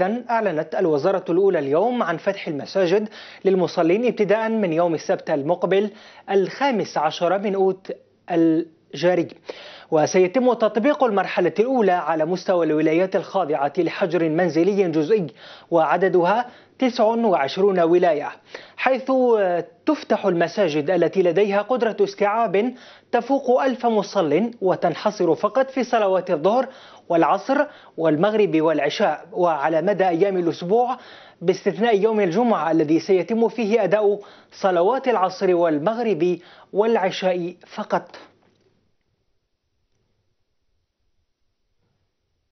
إذا أعلنت الوزارة الأولى اليوم عن فتح المساجد للمصلين ابتداء من يوم السبت المقبل الخامس عشر من أوت الجاري وسيتم تطبيق المرحلة الأولى على مستوى الولايات الخاضعة لحجر منزلي جزئي وعددها 29 ولاية حيث تفتح المساجد التي لديها قدرة استيعاب تفوق ألف مصل وتنحصر فقط في صلوات الظهر والعصر والمغرب والعشاء وعلى مدى أيام الأسبوع باستثناء يوم الجمعة الذي سيتم فيه أداء صلوات العصر والمغرب والعشاء فقط